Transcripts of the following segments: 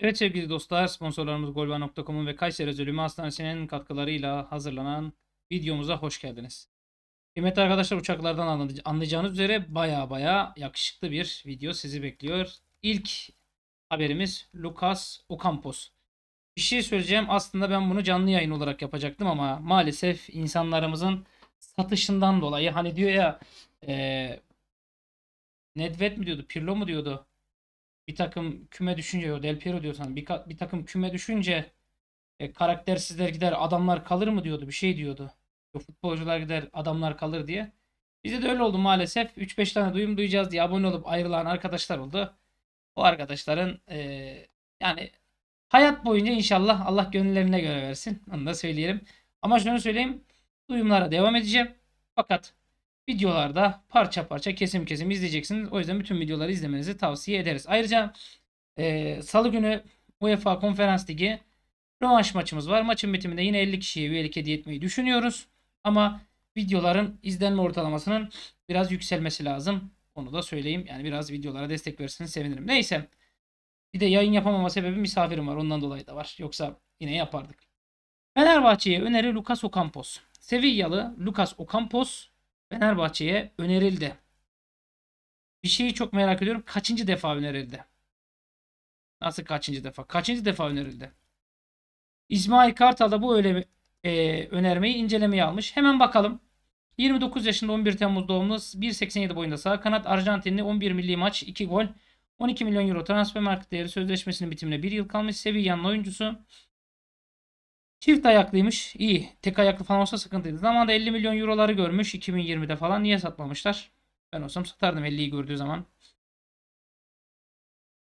Evet sevgili dostlar sponsorlarımız golba.com'un ve Kayseri Zölümü Hastanesi'nin katkılarıyla hazırlanan videomuza hoş geldiniz. Kıymetli arkadaşlar uçaklardan anlayacağınız üzere baya baya yakışıklı bir video sizi bekliyor. İlk haberimiz Lucas Ocampos. Bir şey söyleyeceğim aslında ben bunu canlı yayın olarak yapacaktım ama maalesef insanlarımızın satışından dolayı hani diyor ya e, Nedved mi diyordu Pirlo mu diyordu bir takım küme düşünce o Del Piero diyorsan bir, bir takım küme düşünce e, karaktersizler gider adamlar kalır mı diyordu bir şey diyordu. O futbolcular gider adamlar kalır diye. Bize de öyle oldu maalesef. 3-5 tane duyum duyacağız diye abone olup ayrılan arkadaşlar oldu. O arkadaşların e, yani hayat boyunca inşallah Allah gönüllerine göre versin. Onu da söyleyelim. Ama şunu söyleyeyim. Duyumlara devam edeceğim. Fakat videolarda parça parça kesim kesim izleyeceksiniz. O yüzden bütün videoları izlemenizi tavsiye ederiz. Ayrıca e, salı günü UEFA Konferans Ligi rövanş maçımız var. Maçın bitiminde yine 50 kişiye üyelik hediye etmeyi düşünüyoruz. Ama videoların izlenme ortalamasının biraz yükselmesi lazım. Onu da söyleyeyim. Yani biraz videolara destek verirseniz sevinirim. Neyse. Bir de yayın yapamama sebebi misafirim var. Ondan dolayı da var. Yoksa yine yapardık. Fenerbahçe'ye öneri Lucas Ocampos. Sevillalı Lucas Ocampos Fenerbahçe'ye önerildi. Bir şeyi çok merak ediyorum. Kaçıncı defa önerildi? Nasıl kaçıncı defa? Kaçıncı defa önerildi? İsmail Kartal da bu öyle, e, önermeyi incelemeye almış. Hemen bakalım. 29 yaşında 11 Temmuz doğumlu 1.87 boyunda sağ kanat Arjantinli 11 milli maç 2 gol 12 milyon euro transfer market değeri sözleşmesinin bitimine 1 yıl kalmış Sevilla'nın oyuncusu Çift ayaklıymış. İyi. Tek ayaklı falan olsa sıkıntıydı. Zamanında 50 milyon euroları görmüş 2020'de falan. Niye satmamışlar? Ben olsam satardım 50'yi gördüğü zaman.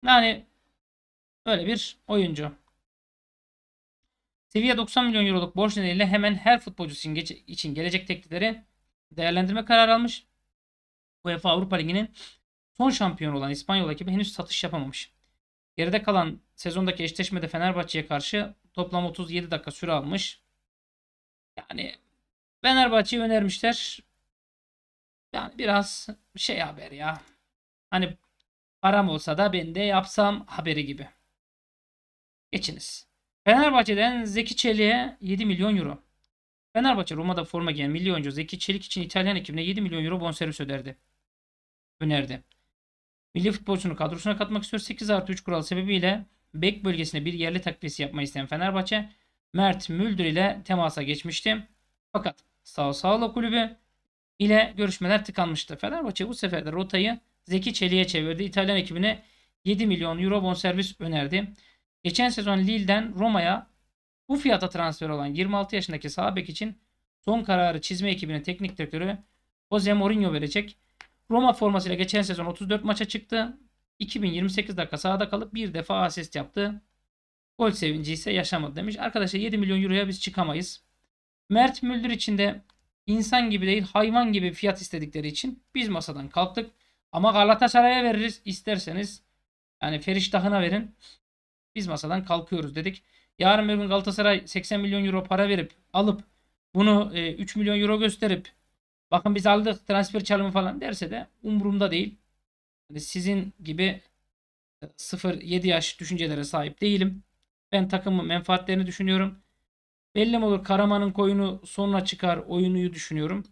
Yani böyle bir oyuncu. Seviye 90 milyon euroluk borç nedeniyle hemen her futbolcu için gelecek teklifleri değerlendirme kararı almış. UEFA Avrupa Ligi'nin son şampiyonu olan İspanyol ekibi henüz satış yapamamış. Geride kalan sezondaki eşleşmede Fenerbahçe'ye karşı toplam 37 dakika süre almış. Yani Fenerbahçe'yi önermişler. Yani biraz şey haber ya. Hani param olsa da ben de yapsam haberi gibi. Geçiniz. Fenerbahçe'den Zeki Çelik'e 7 milyon euro. Fenerbahçe Roma'da forma giyen milli oyuncu Zeki Çelik için İtalyan ekibine 7 milyon euro bonservis öderdi. Önerdi. Milli futbolcunu kadrosuna katmak istiyor. 8 artı 3 kuralı sebebiyle bek bölgesine bir yerli takviyesi yapmayı isteyen Fenerbahçe Mert Müldür ile temasa geçmişti. Fakat Sao Saulo kulübü ile görüşmeler tıkanmıştı. Fenerbahçe bu sefer de rotayı Zeki Çelik'e çevirdi. İtalyan ekibine 7 milyon euro bonservis önerdi. Geçen sezon Lille'den Roma'ya bu fiyata transfer olan 26 yaşındaki sağ bek için son kararı çizme ekibine teknik direktörü Jose Mourinho verecek. Roma formasıyla geçen sezon 34 maça çıktı. 2028 dakika sahada kalıp bir defa asist yaptı. Gol sevinci ise yaşamadı demiş. Arkadaşlar 7 milyon euroya biz çıkamayız. Mert Müldür için de insan gibi değil hayvan gibi fiyat istedikleri için biz masadan kalktık. Ama Galatasaray'a veririz isterseniz. Yani Feriştah'ına verin. Biz masadan kalkıyoruz dedik. Yarın bir gün Galatasaray 80 milyon euro para verip alıp bunu 3 e, milyon euro gösterip Bakın biz aldık transfer çalımı falan derse de umurumda değil. Yani sizin gibi 0-7 e, yaş düşüncelere sahip değilim. Ben takımın menfaatlerini düşünüyorum. Belli olur Karaman'ın koyunu sonra çıkar oyunuyu düşünüyorum.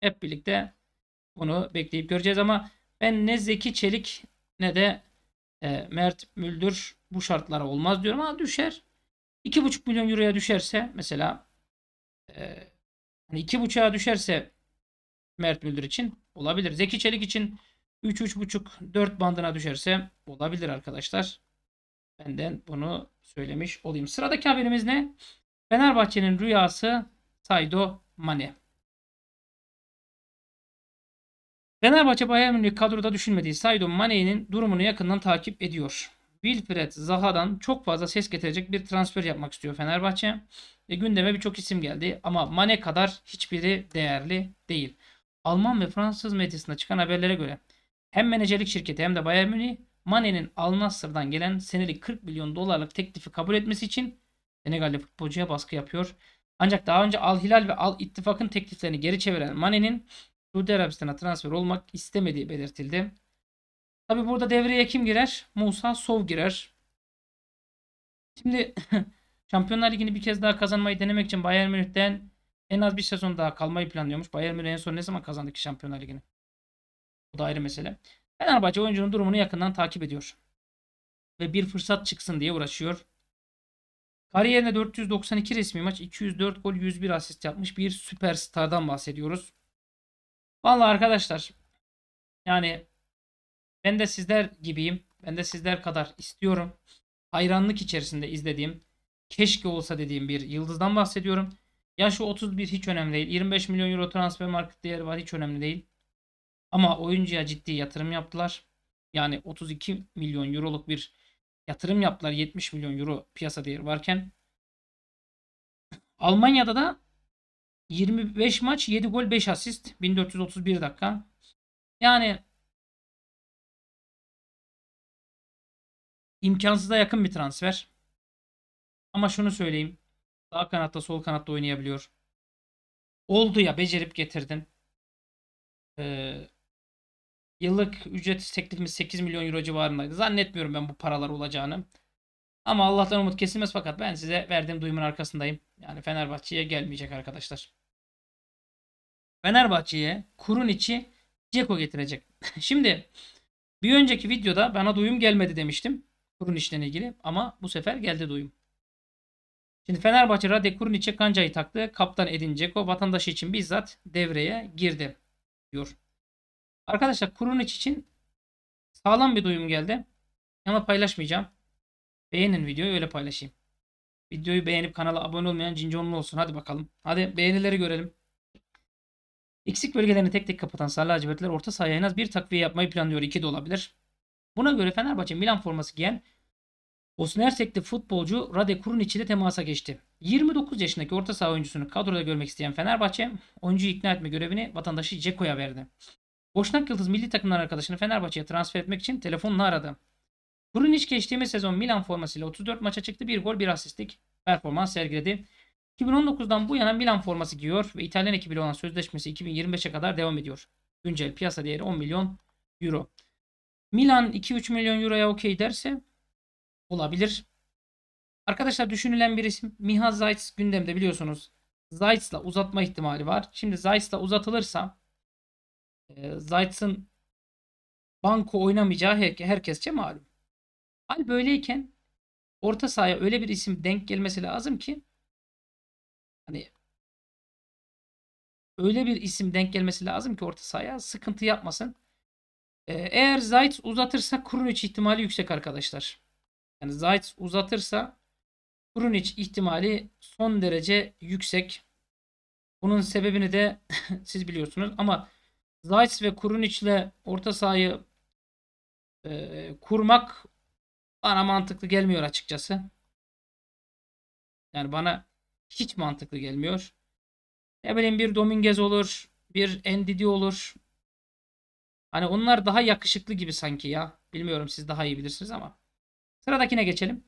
Hep birlikte bunu bekleyip göreceğiz ama ben ne Zeki Çelik ne de e, Mert Müldür bu şartlara olmaz diyorum ama düşer. 2,5 milyon euroya düşerse mesela e, hani 2,5'a düşerse Mert Müldür için olabilir. Zeki Çelik için 3-3.5 4 bandına düşerse olabilir arkadaşlar. Benden bunu söylemiş olayım. Sıradaki haberimiz ne? Fenerbahçe'nin rüyası Saydo Mane. Fenerbahçe Bayern Münih kadroda düşünmediği Saydo Mane'nin durumunu yakından takip ediyor. Wilfred Zaha'dan çok fazla ses getirecek bir transfer yapmak istiyor Fenerbahçe. E, gündeme birçok isim geldi ama Mane kadar hiçbiri değerli değil. Alman ve Fransız medyasında çıkan haberlere göre hem menajerlik şirketi hem de Bayern Münih Mane'nin Al Nassr'dan gelen senelik 40 milyon dolarlık teklifi kabul etmesi için Senegal'de futbolcuya baskı yapıyor. Ancak daha önce Al Hilal ve Al İttifak'ın tekliflerini geri çeviren Mane'nin Suudi Arabistan'a transfer olmak istemediği belirtildi. Tabi burada devreye kim girer? Musa Sov girer. Şimdi Şampiyonlar Ligi'ni bir kez daha kazanmayı denemek için Bayern Münih'ten en az bir sezon daha kalmayı planlıyormuş. Bayern Münih en son ne zaman kazandı ki Şampiyonlar Ligi'ni? Bu da ayrı mesele. Fenerbahçe oyuncunun durumunu yakından takip ediyor. Ve bir fırsat çıksın diye uğraşıyor. Kariyerine 492 resmi maç, 204 gol, 101 asist yapmış bir süperstardan bahsediyoruz. Vallahi arkadaşlar yani ben de sizler gibiyim. Ben de sizler kadar istiyorum. Hayranlık içerisinde izlediğim, keşke olsa dediğim bir yıldızdan bahsediyorum. Yaşı 31 hiç önemli değil. 25 milyon euro transfer market değeri var hiç önemli değil. Ama oyuncuya ciddi yatırım yaptılar. Yani 32 milyon euroluk bir yatırım yaptılar. 70 milyon euro piyasa değeri varken. Almanya'da da 25 maç 7 gol 5 asist 1431 dakika. Yani imkansıza yakın bir transfer. Ama şunu söyleyeyim. Sağ kanatta sol kanatta oynayabiliyor. Oldu ya becerip getirdin. Ee, yıllık ücret teklifimiz 8 milyon euro civarındaydı. Zannetmiyorum ben bu paralar olacağını. Ama Allah'tan umut kesilmez fakat ben size verdiğim duyumun arkasındayım. Yani Fenerbahçe'ye gelmeyecek arkadaşlar. Fenerbahçe'ye kurun içi Ceko getirecek. Şimdi bir önceki videoda bana duyum gelmedi demiştim. Kurun işle ilgili ama bu sefer geldi duyum. Şimdi Fenerbahçe Rade Kurniç'e Kanca'yı taktı. Kaptan Edin Dzeko vatandaşı için bizzat devreye girdi diyor. Arkadaşlar Kurniç için sağlam bir duyum geldi. Ama paylaşmayacağım. Beğenin videoyu öyle paylaşayım. Videoyu beğenip kanala abone olmayan cinconlu olsun. Hadi bakalım. Hadi beğenileri görelim. Eksik bölgelerini tek tek kapatan Sarı Lacivertler orta sahaya en az bir takviye yapmayı planlıyor. İki de olabilir. Buna göre Fenerbahçe Milan forması giyen Bosnersek'te futbolcu Rade Kurunic ile temasa geçti. 29 yaşındaki orta saha oyuncusunu kadroda görmek isteyen Fenerbahçe, oyuncuyu ikna etme görevini vatandaşı Ceko'ya verdi. Boşnak Yıldız milli takımdan arkadaşını Fenerbahçe'ye transfer etmek için telefonla aradı. Kurunic geçtiğimiz sezon Milan formasıyla 34 maça çıktı. Bir gol bir asistlik performans sergiledi. 2019'dan bu yana Milan forması giyiyor ve İtalyan ekibiyle olan sözleşmesi 2025'e kadar devam ediyor. Güncel piyasa değeri 10 milyon euro. Milan 2-3 milyon euroya okey derse olabilir. Arkadaşlar düşünülen bir isim Miha Zayt's gündemde biliyorsunuz. Zayt'sla uzatma ihtimali var. Şimdi Zayt'sla uzatılırsa e, Zayt'sın banko oynamayacağı herkesçe malum. Hal böyleyken orta sahaya öyle bir isim denk gelmesi lazım ki hani öyle bir isim denk gelmesi lazım ki orta sahaya sıkıntı yapmasın. E, eğer Zayt uzatırsa Krunic ihtimali yüksek arkadaşlar. Yani Zayt uzatırsa Krunic ihtimali son derece yüksek. Bunun sebebini de siz biliyorsunuz ama Zayt ve Krunic ile orta sahayı e, kurmak bana mantıklı gelmiyor açıkçası. Yani bana hiç mantıklı gelmiyor. Ne bileyim bir Dominguez olur, bir Endidi olur. Hani onlar daha yakışıklı gibi sanki ya. Bilmiyorum siz daha iyi bilirsiniz ama. Sıradakine geçelim.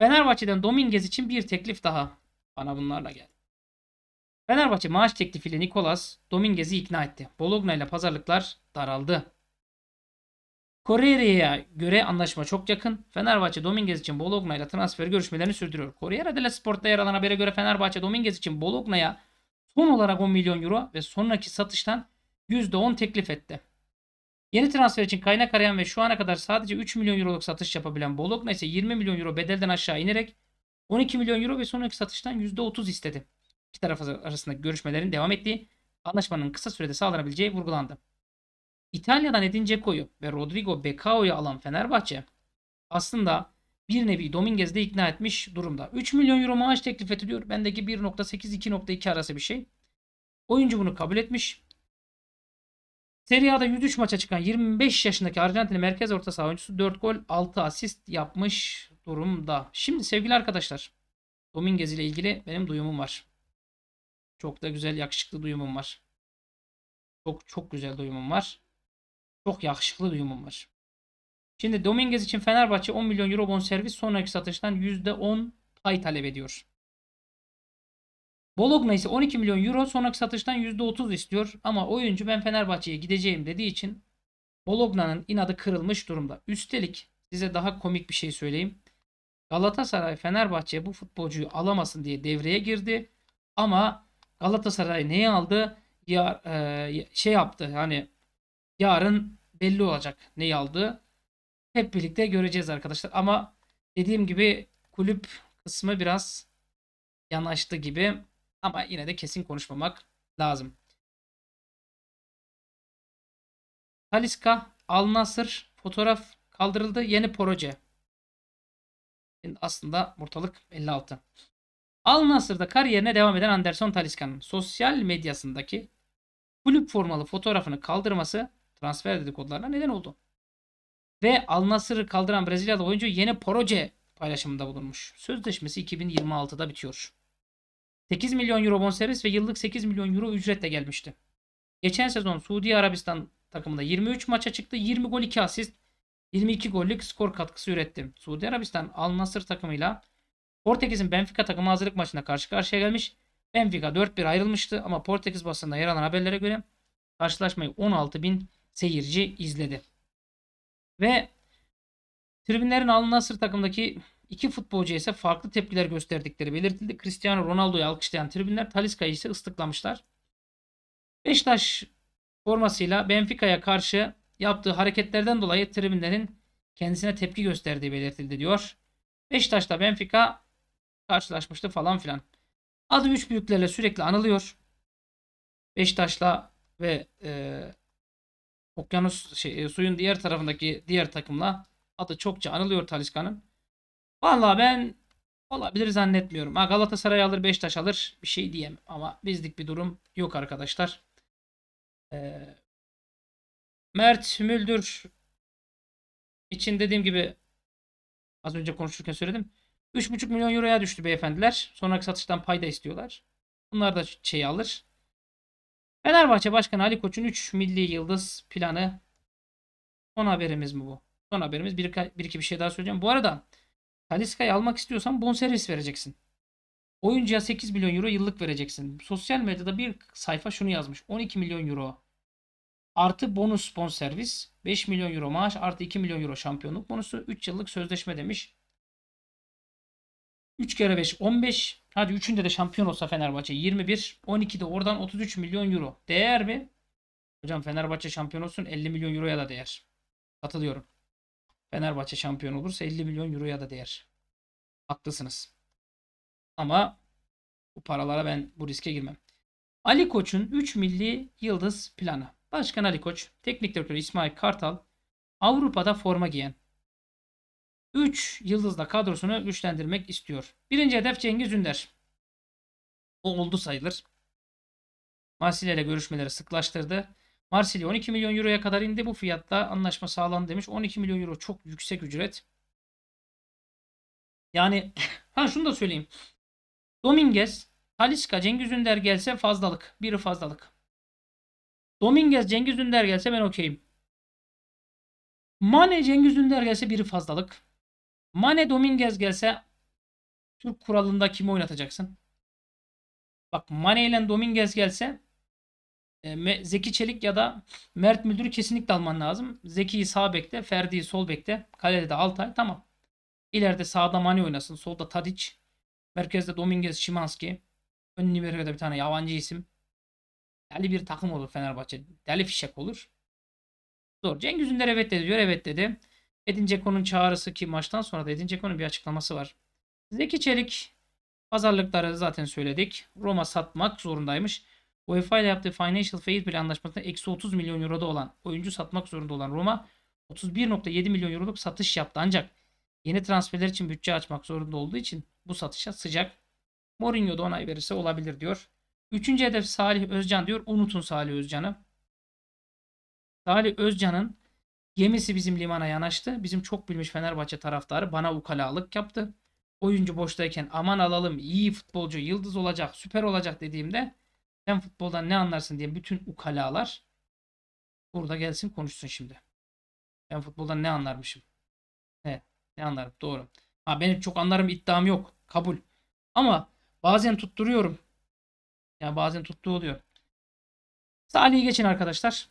Fenerbahçe'den Dominguez için bir teklif daha. Bana bunlarla geldi. Fenerbahçe maaş teklifiyle Nicolas Dominguez'i ikna etti. Bologna ile pazarlıklar daraldı. Correa'ya göre anlaşma çok yakın. Fenerbahçe Dominguez için Bologna ile transfer görüşmelerini sürdürüyor. Corriere dello Sport'ta yer alan habere göre Fenerbahçe Dominguez için Bologna'ya son olarak 10 milyon euro ve sonraki satıştan %10 teklif etti. Yeni transfer için kaynak arayan ve şu ana kadar sadece 3 milyon euroluk satış yapabilen Bologna ise 20 milyon euro bedelden aşağı inerek 12 milyon euro ve sonraki satıştan %30 istedi. İki taraf arasındaki görüşmelerin devam ettiği anlaşmanın kısa sürede sağlanabileceği vurgulandı. İtalya'dan Edin Dzeko'yu ve Rodrigo Becao'yu alan Fenerbahçe aslında bir nevi Dominguez'de ikna etmiş durumda. 3 milyon euro maaş teklif ediliyor. Bendeki 1.8-2.2 arası bir şey. Oyuncu bunu kabul etmiş. Serie A'da 103 maça çıkan 25 yaşındaki Arjantinli merkez orta saha oyuncusu 4 gol 6 asist yapmış durumda. Şimdi sevgili arkadaşlar Dominguez ile ilgili benim duyumum var. Çok da güzel yakışıklı duyumum var. Çok çok güzel duyumum var. Çok yakışıklı duyumum var. Şimdi Dominguez için Fenerbahçe 10 milyon euro bon bonservis sonraki satıştan %10 pay talep ediyor. Bologna ise 12 milyon euro sonraki satıştan %30 istiyor ama oyuncu ben Fenerbahçe'ye gideceğim dediği için Bologna'nın inadı kırılmış durumda. Üstelik size daha komik bir şey söyleyeyim. Galatasaray Fenerbahçe bu futbolcuyu alamasın diye devreye girdi. Ama Galatasaray neyi aldı? E, ya, e, şey yaptı hani yarın belli olacak neyi aldı. Hep birlikte göreceğiz arkadaşlar. Ama dediğim gibi kulüp kısmı biraz yanaştı gibi. Ama yine de kesin konuşmamak lazım. Taliska, Al Nasır fotoğraf kaldırıldı. Yeni proje. Şimdi aslında ortalık 56. Al Nasır'da kariyerine devam eden Anderson Taliska'nın sosyal medyasındaki kulüp formalı fotoğrafını kaldırması transfer dedikodularına neden oldu. Ve Al Nasır'ı kaldıran Brezilyalı oyuncu yeni proje paylaşımında bulunmuş. Sözleşmesi 2026'da bitiyor. 8 milyon euro bonservis ve yıllık 8 milyon euro ücretle gelmişti. Geçen sezon Suudi Arabistan takımında 23 maça çıktı. 20 gol 2 asist 22 gollük skor katkısı üretti. Suudi Arabistan Al Nasır takımıyla Portekiz'in Benfica takımı hazırlık maçında karşı karşıya gelmiş. Benfica 4-1 ayrılmıştı ama Portekiz basında yer alan haberlere göre karşılaşmayı 16 bin seyirci izledi. Ve tribünlerin Al Nasır takımdaki İki futbolcu ise farklı tepkiler gösterdikleri belirtildi. Cristiano Ronaldo'yu alkışlayan tribünler Talisca'yı ise ıslıklamışlar. Beşiktaş formasıyla Benfica'ya karşı yaptığı hareketlerden dolayı tribünlerin kendisine tepki gösterdiği belirtildi diyor. Beşiktaş'ta Benfica karşılaşmıştı falan filan. Adı üç büyüklerle sürekli anılıyor. Beşiktaş'la ve e, okyanus şey, e, suyun diğer tarafındaki diğer takımla adı çokça anılıyor Talisca'nın. Valla ben olabilir zannetmiyorum. Ha, Galatasaray alır Beşiktaş alır bir şey diyem. Ama bizlik bir durum yok arkadaşlar. Ee, Mert Müldür için dediğim gibi az önce konuşurken söyledim. 3,5 milyon euroya düştü beyefendiler. Sonraki satıştan payda istiyorlar. Bunlar da şeyi alır. Fenerbahçe Başkanı Ali Koç'un 3 milli yıldız planı. Son haberimiz mi bu? Son haberimiz. Bir, bir iki bir şey daha söyleyeceğim. Bu arada Taliska'yı almak istiyorsan bonservis vereceksin. Oyuncuya 8 milyon euro yıllık vereceksin. Sosyal medyada bir sayfa şunu yazmış. 12 milyon euro artı bonus sponservis 5 milyon euro maaş artı 2 milyon euro şampiyonluk bonusu 3 yıllık sözleşme demiş. 3 kere 5 15 hadi 3'ünde de şampiyon olsa Fenerbahçe 21 12'de oradan 33 milyon euro değer mi? Hocam Fenerbahçe şampiyon olsun 50 milyon euroya da değer. Katılıyorum. Fenerbahçe şampiyon olursa 50 milyon euroya da değer. Haklısınız. Ama bu paralara ben bu riske girmem. Ali Koç'un 3 milli yıldız planı. Başkan Ali Koç, teknik direktör İsmail Kartal Avrupa'da forma giyen 3 yıldızla kadrosunu güçlendirmek istiyor. Birinci hedef Cengiz Ünder. O oldu sayılır. Marsilya ile görüşmeleri sıklaştırdı. Marsilya 12 milyon euroya kadar indi. Bu fiyatta anlaşma sağlandı demiş. 12 milyon euro çok yüksek ücret. Yani ha şunu da söyleyeyim. Dominguez, Taliska, Cengiz Ünder gelse fazlalık. Biri fazlalık. Dominguez, Cengiz Ünder gelse ben okeyim. Mane, Cengiz Ünder gelse biri fazlalık. Mane, Dominguez gelse Türk kuralında kimi oynatacaksın? Bak Mane ile Dominguez gelse e, Zeki Çelik ya da Mert Müldür'ü kesinlikle alman lazım. Zeki'yi sağ bekte, Ferdi'yi sol bekte, kalede de Altay tamam. İleride sağda Mani oynasın, solda Tadic, merkezde Dominguez, Şimanski, ön libero'da bir tane yabancı isim. Deli bir takım olur Fenerbahçe. Deli fişek olur. Zor. Cengiz Ünder evet dedi diyor. Evet dedi. Edin Ceko'nun çağrısı ki maçtan sonra da Edin Ceko'nun bir açıklaması var. Zeki Çelik pazarlıkları zaten söyledik. Roma satmak zorundaymış. UEFA ile yaptığı Financial Fair Play anlaşmasında eksi 30 milyon euroda olan oyuncu satmak zorunda olan Roma 31.7 milyon euroluk satış yaptı ancak yeni transferler için bütçe açmak zorunda olduğu için bu satışa sıcak. Mourinho da onay verirse olabilir diyor. Üçüncü hedef Salih Özcan diyor. Unutun Salih Özcan'ı. Salih Özcan'ın gemisi bizim limana yanaştı. Bizim çok bilmiş Fenerbahçe taraftarı bana ukalalık yaptı. Oyuncu boştayken aman alalım iyi futbolcu yıldız olacak süper olacak dediğimde sen futboldan ne anlarsın diye bütün ukalalar burada gelsin konuşsun şimdi. Ben futboldan ne anlarmışım? Evet ne anlarım doğru. Ha, ben çok anlarım iddiam yok kabul. Ama bazen tutturuyorum. Ya bazen tuttu oluyor. Salih'i geçin arkadaşlar.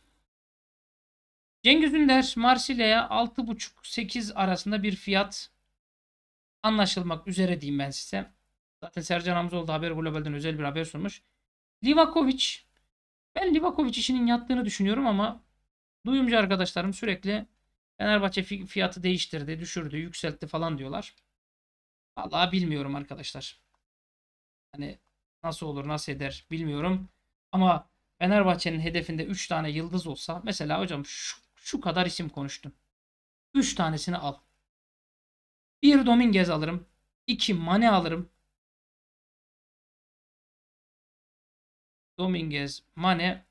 Cengiz Ünder Marsilya'ya 6.5-8 arasında bir fiyat anlaşılmak üzere diyeyim ben size. Zaten Sercan Hamzoğlu da Haber Global'den özel bir haber sunmuş. Livakovic. Ben Livakovic işinin yattığını düşünüyorum ama duyumcu arkadaşlarım sürekli Fenerbahçe fiyatı değiştirdi, düşürdü, yükseltti falan diyorlar. Vallahi bilmiyorum arkadaşlar. Hani nasıl olur, nasıl eder bilmiyorum. Ama Fenerbahçe'nin hedefinde 3 tane yıldız olsa mesela hocam şu, şu kadar isim konuştum. 3 tanesini al. Bir Dominguez alırım. 2 Mane alırım. Dominguez, Mane.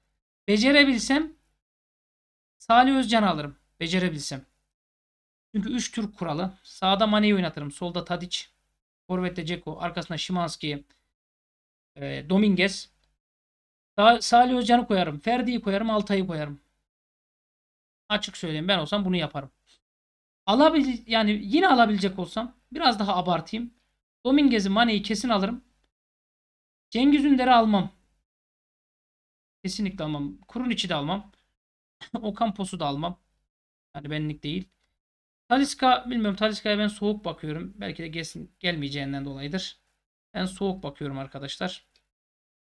Becerebilsem Salih Özcan alırım. Becerebilsem. Çünkü 3 Türk kuralı. Sağda Mane'yi oynatırım. Solda Tadic. Forvet'te Ceko. Arkasında Şimanski. E, Dominguez. Sa Salih Özcan'ı koyarım. Ferdi'yi koyarım. Altay'ı koyarım. Açık söyleyeyim. Ben olsam bunu yaparım. Alabil yani yine alabilecek olsam biraz daha abartayım. Dominguez'i Mane'yi kesin alırım. Cengiz Ünder'i almam. Kesinlikle almam. Kurun içi de almam. Okampos'u da almam. Yani benlik değil. Taliska bilmiyorum. Taliska'ya ben soğuk bakıyorum. Belki de gelsin, gelmeyeceğinden dolayıdır. Ben soğuk bakıyorum arkadaşlar.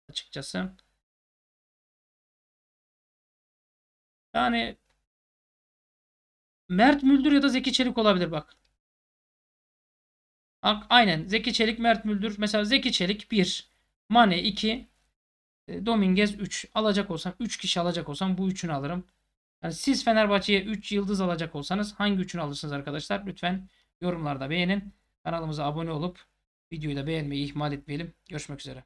Açıkçası. Yani Mert Müldür ya da Zeki Çelik olabilir bak. Aynen. Zeki Çelik, Mert Müldür. Mesela Zeki Çelik 1. Mane 2. E, Dominguez 3. Alacak olsam 3 kişi alacak olsam bu 3'ünü alırım. Yani siz Fenerbahçe'ye 3 yıldız alacak olsanız hangi 3'ünü alırsınız arkadaşlar? Lütfen yorumlarda beğenin. Kanalımıza abone olup videoyu da beğenmeyi ihmal etmeyelim. Görüşmek üzere.